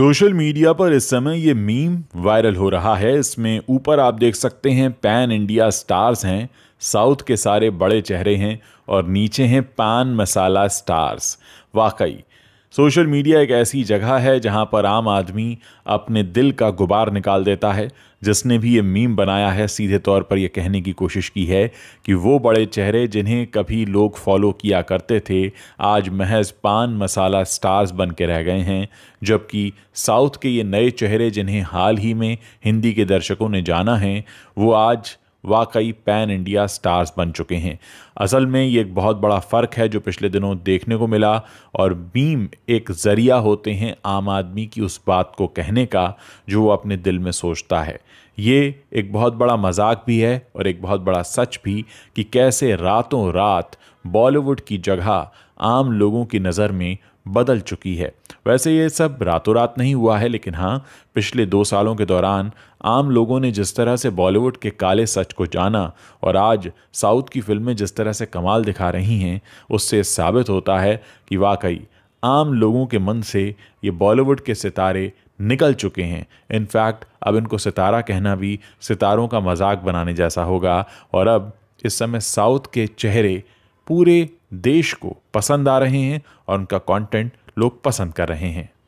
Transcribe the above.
social media पर इस समय ये मीम वायरल हो रहा है इसमें ऊपर आप देख सकते हैं पैन इंडिया स्टार्स हैं साउथ के सारे बड़े चेहरे हैं और नीचे हैं पैन मसाला स्टार्स वाकई सोशल मीडिया एक ऐसी जगह है जहां पर आम आदमी अपने दिल का गुबार निकाल देता है जिसने भी ये मीम बनाया है सीधे तौर पर यह कहने की कोशिश की है कि वो बड़े चेहरे जिन्हें कभी लोग फॉलो किया करते थे आज महज पान मसाला स्टार्स बन के रह गए हैं जबकि साउथ के ये नए चेहरे जिन्हें हाल ही में हिंदी के दर्शकों ने जाना है वो आज वाकई पैन इंडिया स्टार्स बन चुके हैं असल में ये एक बहुत बड़ा फ़र्क है जो पिछले दिनों देखने को मिला और बीम एक ज़रिया होते हैं आम आदमी की उस बात को कहने का जो वो अपने दिल में सोचता है ये एक बहुत बड़ा मजाक भी है और एक बहुत बड़ा सच भी कि कैसे रातों रात बॉलीवुड की जगह आम लोगों की नज़र में बदल चुकी है वैसे ये सब रातों रात नहीं हुआ है लेकिन हाँ पिछले दो सालों के दौरान आम लोगों ने जिस तरह से बॉलीवुड के काले सच को जाना और आज साउथ की फिल्में जिस तरह से कमाल दिखा रही हैं उससे साबित होता है कि वाकई आम लोगों के मन से ये बॉलीवुड के सितारे निकल चुके हैं इनफैक्ट अब इनको सितारा कहना भी सितारों का मजाक बनाने जैसा होगा और अब इस समय साउथ के चेहरे पूरे देश को पसंद आ रहे हैं और उनका कंटेंट लोग पसंद कर रहे हैं